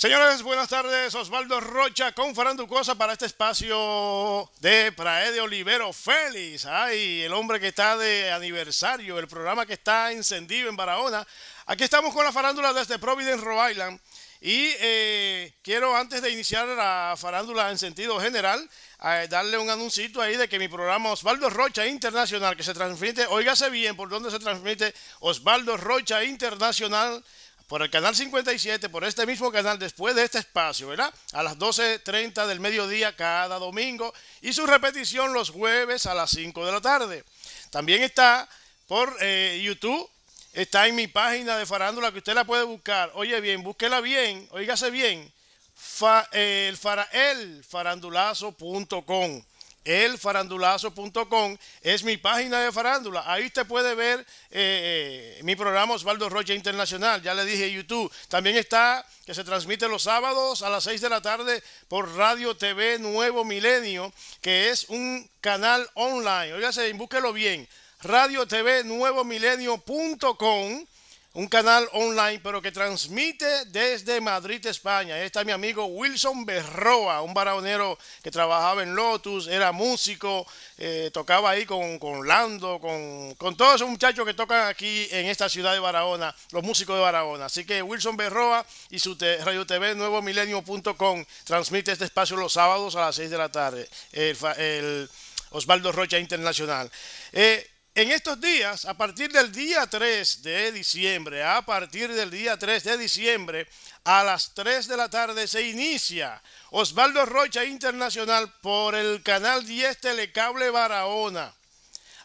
Señores, buenas tardes. Osvaldo Rocha con cosa para este espacio de Prae de Olivero Félix. Ay, el hombre que está de aniversario, el programa que está encendido en Barahona. Aquí estamos con la farándula desde Providence, Rhode Island. Y eh, quiero antes de iniciar la farándula en sentido general, eh, darle un anuncito ahí de que mi programa Osvaldo Rocha Internacional, que se transmite, oígase bien por dónde se transmite Osvaldo Rocha Internacional por el canal 57, por este mismo canal, después de este espacio, ¿verdad? A las 12.30 del mediodía cada domingo y su repetición los jueves a las 5 de la tarde. También está por eh, YouTube, está en mi página de Farándula que usted la puede buscar. Oye bien, búsquela bien, oígase bien. Fa, el elfarandulazo.com es mi página de farándula. Ahí te puede ver eh, eh, mi programa Osvaldo Rocha Internacional. Ya le dije YouTube. También está que se transmite los sábados a las 6 de la tarde por Radio TV Nuevo Milenio, que es un canal online. se búsquelo bien. Radio TV Nuevo Milenio.com un canal online, pero que transmite desde Madrid, España. Ahí está mi amigo Wilson Berroa, un baraonero que trabajaba en Lotus, era músico, eh, tocaba ahí con, Lando, con, todos esos muchachos que tocan aquí en esta ciudad de Barahona, los músicos de Barahona. Así que Wilson Berroa y su Radio TV Nuevo Milenio.com transmite este espacio los sábados a las 6 de la tarde. El, Osvaldo Rocha Internacional. Eh, en estos días, a partir del día 3 de diciembre, a partir del día 3 de diciembre, a las 3 de la tarde se inicia Osvaldo Rocha Internacional por el canal 10 Telecable Barahona.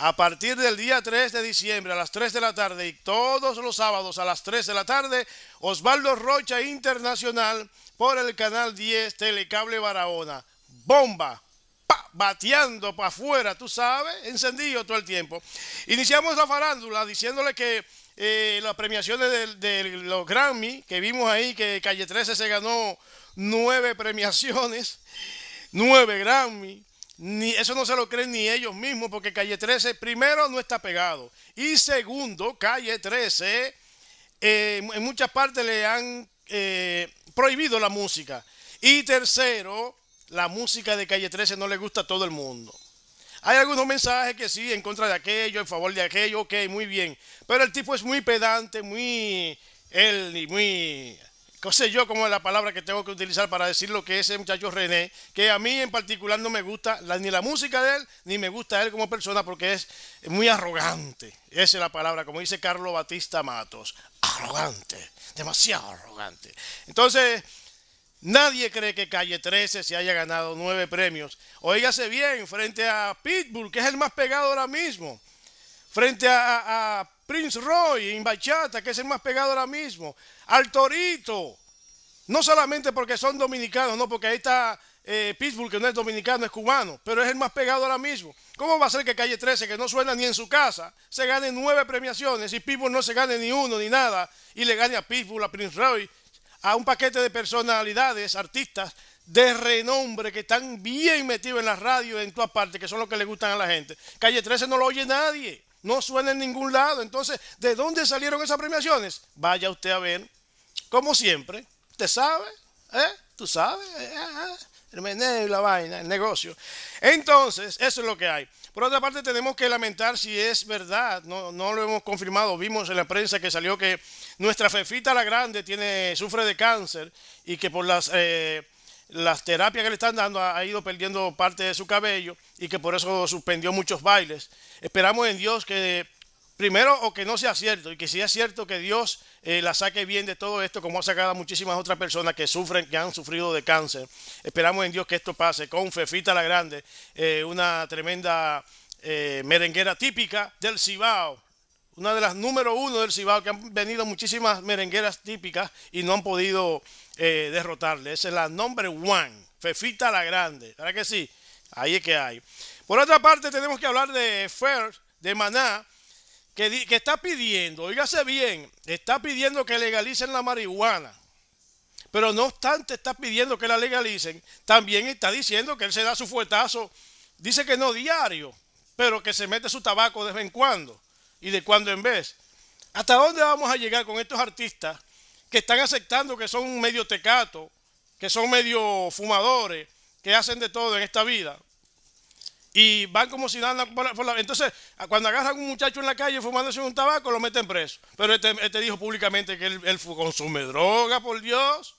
A partir del día 3 de diciembre a las 3 de la tarde y todos los sábados a las 3 de la tarde, Osvaldo Rocha Internacional por el canal 10 Telecable Barahona. Bomba, bateando para afuera, tú sabes, encendido todo el tiempo. Iniciamos la farándula diciéndole que eh, las premiaciones de, los Grammy, que vimos ahí que Calle 13 se ganó nueve premiaciones, nueve Grammy. Ni, eso no se lo creen ni ellos mismos, porque Calle 13, primero, no está pegado. Y segundo, Calle 13, eh, en muchas partes le han eh, prohibido la música. Y tercero, la música de Calle 13 no le gusta a todo el mundo. Hay algunos mensajes que sí, en contra de aquello, en favor de aquello, ok, muy bien. Pero el tipo es muy pedante, muy... Él y muy... No sé yo cómo es la palabra que tengo que utilizar para decir lo que ese muchacho René, que a mí en particular no me gusta ni la música de él, ni me gusta él como persona porque es muy arrogante. Esa es la palabra, como dice Carlos Batista Matos. Arrogante, demasiado arrogante. Entonces, Nadie cree que Calle 13 se haya ganado nueve premios. Óigase bien, frente a Pitbull, que es el más pegado ahora mismo. Frente a, Prince Roy en Bachata, que es el más pegado ahora mismo. Al Torito. No solamente porque son dominicanos, no, porque ahí está eh, Pitbull, que no es dominicano, es cubano, pero es el más pegado ahora mismo. ¿Cómo va a ser que Calle 13, que no suena ni en su casa, se gane nueve premiaciones y Pitbull no se gane ni uno ni nada y le gane a Pitbull, a Prince Roy a un paquete de personalidades, artistas de renombre que están bien metidos en la radio en todas partes, que son los que le gustan a la gente. Calle 13 no lo oye nadie, no suena en ningún lado. Entonces, ¿de dónde salieron esas premiaciones? Vaya usted a ver, como siempre, usted sabe, ¿eh? Tú sabes, ¿Eh? el meneo y la vaina, el negocio. Entonces, eso es lo que hay. Por otra parte, tenemos que lamentar si es verdad, no, lo hemos confirmado, vimos en la prensa que salió que nuestra Fefita la Grande tiene, sufre de cáncer y que por las, eh, las terapias que le están dando ha ido perdiendo parte de su cabello y que por eso suspendió muchos bailes. Esperamos en Dios que primero, o que no sea cierto, y que si es cierto que Dios eh, la saque bien de todo esto, como ha sacado a muchísimas otras personas que sufren, que han sufrido de cáncer. Esperamos en Dios que esto pase con Fefita la Grande, eh, una tremenda eh, merenguera típica del Cibao. Una de las número uno del Cibao, que han venido muchísimas merengueras típicas y no han podido derrotarle. Esa es la number one, Fefita la Grande. ¿Verdad que sí? Ahí es que hay. Por otra parte, tenemos que hablar de Fer, de Maná que, está pidiendo, oígase bien, está pidiendo que legalicen la marihuana. Pero no obstante está pidiendo que la legalicen, también está diciendo que él se da su fuetazo, dice que no diario, pero que se mete su tabaco de vez en cuando y de cuando en vez. ¿Hasta dónde vamos a llegar con estos artistas que están aceptando que son medio tecato, que son medio fumadores, que hacen de todo en esta vida? y van como si nada por la, Entonces, cuando agarran a un muchacho en la calle fumándose un tabaco, lo meten preso. Pero este, este dijo públicamente que él, consume droga, por Dios.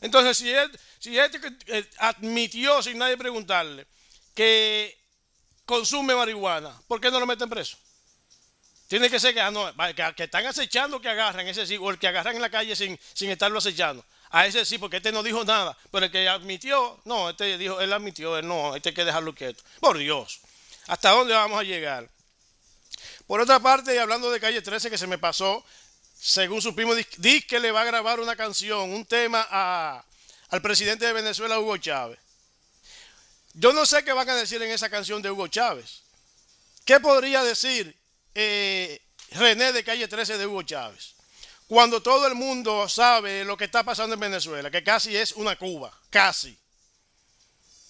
Entonces, si él, si este eh, admitió sin nadie preguntarle que consume marihuana, ¿por qué no lo meten preso? Tiene que ser que, ah, están acechando que agarren, ese sí, o el que agarran en la calle sin, estarlo acechando. A ese sí, porque este no dijo nada, pero el que admitió, no, este dijo, él admitió, no, este hay que dejarlo quieto. Por Dios, ¿hasta dónde vamos a llegar? Por otra parte, hablando de Calle 13 que se me pasó, según supimos, dice que le va a grabar una canción, un tema al presidente de Venezuela, Hugo Chávez. Yo no sé qué van a decir en esa canción de Hugo Chávez. ¿Qué podría decir eh, René de calle 13 de Hugo Chávez. Cuando todo el mundo sabe lo que está pasando en Venezuela, que casi es una Cuba, casi.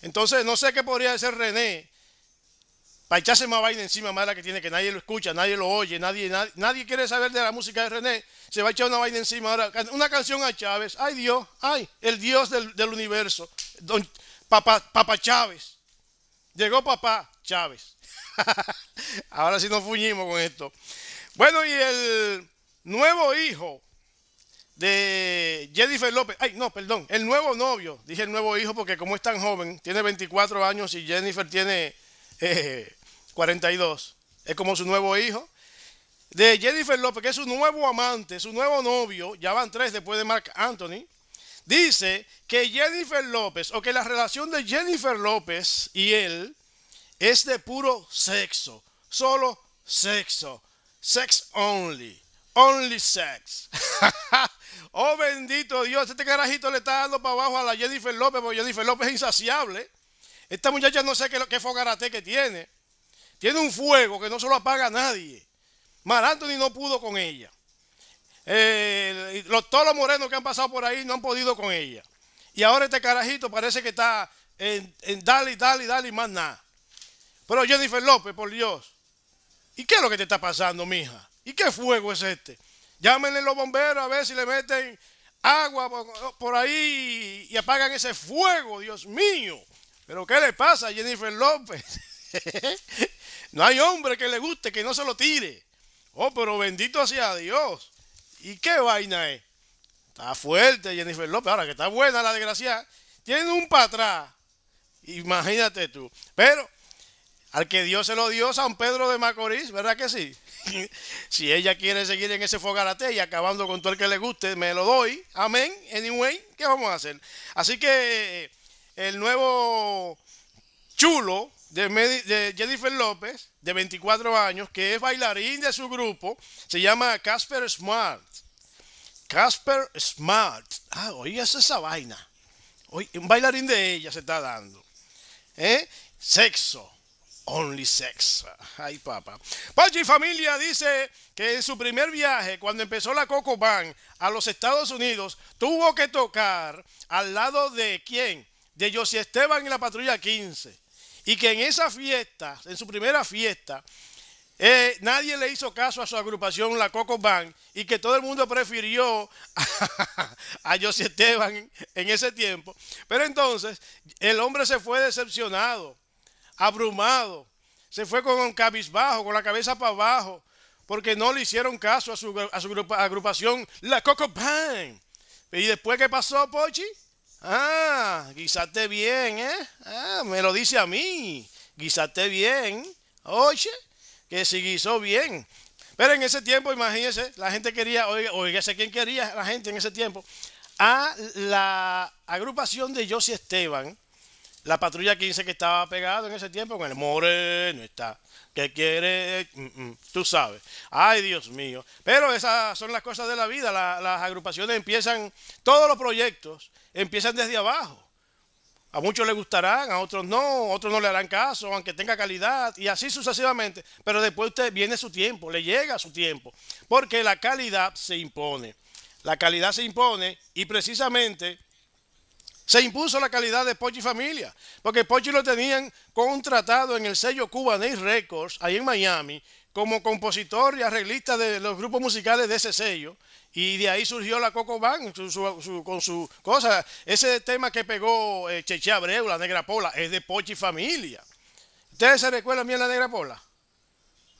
Entonces, no sé qué podría hacer René para echarse más vaina encima mala que tiene, que nadie lo escucha, nadie lo oye, nadie, nadie, quiere saber de la música de René. Se va a echar una vaina encima Una canción a Chávez. Ay Dios, ay, el Dios del, universo. Don, Papá Chávez. Llegó papá Chávez. Ahora sí nos fuñimos con esto. Bueno, y el nuevo hijo de Jennifer López. Ay, no, perdón. El nuevo novio. Dije el nuevo hijo porque como es tan joven, tiene 24 años y Jennifer tiene 42. Eh, es como su nuevo hijo. De Jennifer López, que es su nuevo amante, su nuevo novio. Ya van tres después de Mark Anthony. Dice que Jennifer López, o que la relación de Jennifer López y él es de puro sexo, solo sexo, sex only, only sex. oh bendito Dios, este carajito le está dando para abajo a la Jennifer López, porque Jennifer López es insaciable. Esta muchacha no sé qué, fogarate que tiene. Tiene un fuego que no se lo apaga nadie. Mar Anthony no pudo con ella. Eh, todos los morenos que han pasado por ahí no han podido con ella. Y ahora este carajito parece que está en, en dale dali, dale más nada. Pero Jennifer López, por Dios, ¿y qué es lo que te está pasando, mija? ¿Y qué fuego es este? Llámenle los bomberos a ver si le meten agua por ahí y apagan ese fuego, Dios mío. Pero ¿qué le pasa a Jennifer López? no hay hombre que le guste que no se lo tire. Oh, pero bendito sea Dios. ¿Y qué vaina es? Está fuerte Jennifer López, ahora que está buena la desgracia. Tiene un para atrás. Imagínate tú. Pero al que Dios se lo dio, San Pedro de Macorís, ¿verdad que sí? si ella quiere seguir en ese fogarate y acabando con todo el que le guste, me lo doy. Amén. Anyway, ¿qué vamos a hacer? Así que eh, el nuevo chulo de, Jennifer López, de 24 años, que es bailarín de su grupo, se llama Casper Smart. Casper Smart. Ah, oye, es esa vaina. un bailarín de ella se está dando. ¿Eh? Sexo. Only sex. Ay, papá. Pachi Familia dice que en su primer viaje, cuando empezó la Coco Band a los Estados Unidos, tuvo que tocar al lado de quién? De Josie Esteban y la Patrulla 15 y que en esa fiesta, en su primera fiesta, eh, nadie le hizo caso a su agrupación La Coco Band y que todo el mundo prefirió a, a Esteban en ese tiempo. Pero entonces el hombre se fue decepcionado, abrumado, se fue con un cabizbajo, con la cabeza para abajo, porque no le hicieron caso a su, a su agrupación La Coco Band. ¿Y después qué pasó, Pochi? Ah, guisaste bien, ¿eh? Ah, me lo dice a mí. guisaste bien. Oye, que si guisó bien. Pero en ese tiempo, imagínense, la gente quería, oiga, oígase quién quería la gente en ese tiempo. A la agrupación de Josie Esteban, la patrulla 15 que estaba pegado en ese tiempo con el moreno está. ¿Qué quiere, mm, mm, tú sabes. Ay, Dios mío. Pero esas son las cosas de la vida. las agrupaciones empiezan, todos los proyectos empiezan desde abajo. A muchos les gustarán, a otros no, otros no le harán caso, aunque tenga calidad, y así sucesivamente. Pero después usted viene su tiempo, le llega su tiempo, porque la calidad se impone. La calidad se impone y precisamente se impuso la calidad de Pochi Familia, porque Pochi lo tenían contratado en el sello Cubanese Records, ahí en Miami, como compositor y arreglista de los grupos musicales de ese sello. Y de ahí surgió la Coco Band con su cosa. Ese tema que pegó Che eh, Cheche Abreu, la Negra Pola, es de Pochi Familia. ¿Ustedes se recuerdan bien la Negra Pola?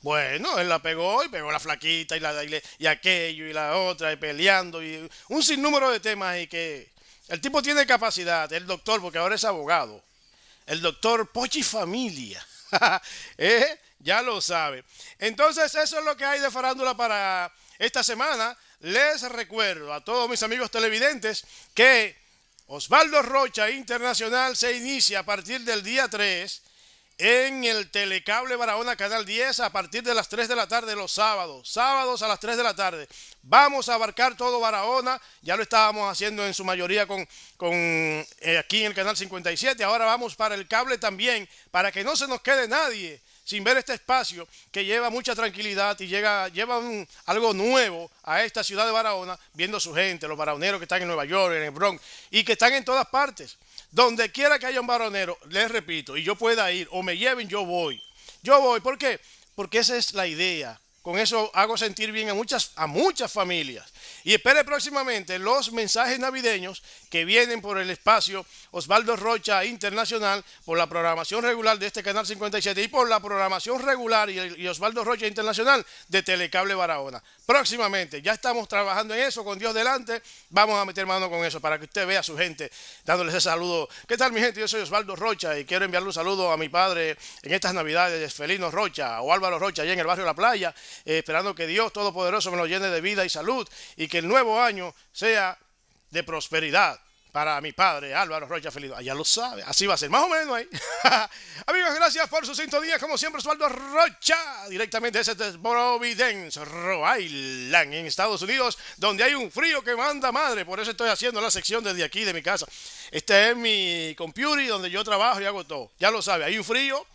Bueno, él la pegó y pegó la flaquita y, la, y, aquello y la otra y peleando y un sinnúmero de temas ahí que el tipo tiene capacidad, el doctor, porque ahora es abogado. El doctor Pochi Familia. ¿Eh? Ya lo sabe. Entonces, eso es lo que hay de farándula para esta semana. Les recuerdo a todos mis amigos televidentes que Osvaldo Rocha Internacional se inicia a partir del día 3 en el Telecable Barahona Canal 10 a partir de las 3 de la tarde los sábados. Sábados a las 3 de la tarde. Vamos a abarcar todo Barahona. Ya lo estábamos haciendo en su mayoría con, con eh, aquí en el Canal 57. Ahora vamos para el cable también, para que no se nos quede nadie sin ver este espacio que lleva mucha tranquilidad y llega, lleva algo nuevo a esta ciudad de Barahona, viendo su gente, los barahoneros que están en Nueva York, en el Bronx y que están en todas partes. Donde quiera que haya un varonero, les repito, y yo pueda ir o me lleven, yo voy. Yo voy, ¿por qué? Porque esa es la idea. Con eso hago sentir bien a muchas, a muchas familias. Y espere próximamente los mensajes navideños que vienen por el espacio Osvaldo Rocha Internacional, por la programación regular de este canal 57 y por la programación regular y, Osvaldo Rocha Internacional de Telecable Barahona. Próximamente, ya estamos trabajando en eso, con Dios delante, vamos a meter mano con eso para que usted vea a su gente dándoles ese saludo. ¿Qué tal mi gente? Yo soy Osvaldo Rocha y quiero enviarle un saludo a mi padre en estas navidades, Felino Rocha o Álvaro Rocha, allá en el barrio La Playa, eh, esperando que Dios Todopoderoso me lo llene de vida y salud y que el nuevo año sea de prosperidad para mi padre Álvaro Rocha Feliz. Ah, ya lo sabe, así va a ser, más o menos ahí. Amigos, gracias por sus días como siempre, Osvaldo Rocha, directamente desde Providence, Rhode Island, en Estados Unidos, donde hay un frío que manda madre, por eso estoy haciendo la sección desde aquí, de mi casa. Este es mi computer donde yo trabajo y hago todo. Ya lo sabe, hay un frío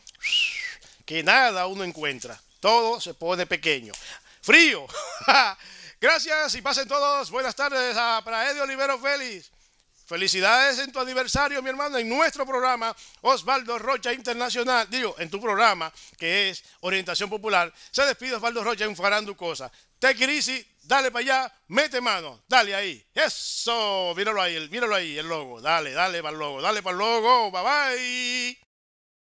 que nada uno encuentra, todo se pone pequeño. Frío. Gracias y pasen todos. Buenas tardes a, para Olivero Félix. Felicidades en tu aniversario, mi hermano, en nuestro programa Osvaldo Rocha Internacional. Digo, en tu programa, que es Orientación Popular. Se despide Osvaldo Rocha en Farandu Cosa. Te it dale para allá, mete mano, dale ahí. Eso, míralo ahí, míralo ahí, el logo. Dale, dale para el logo, dale para el logo. Bye bye.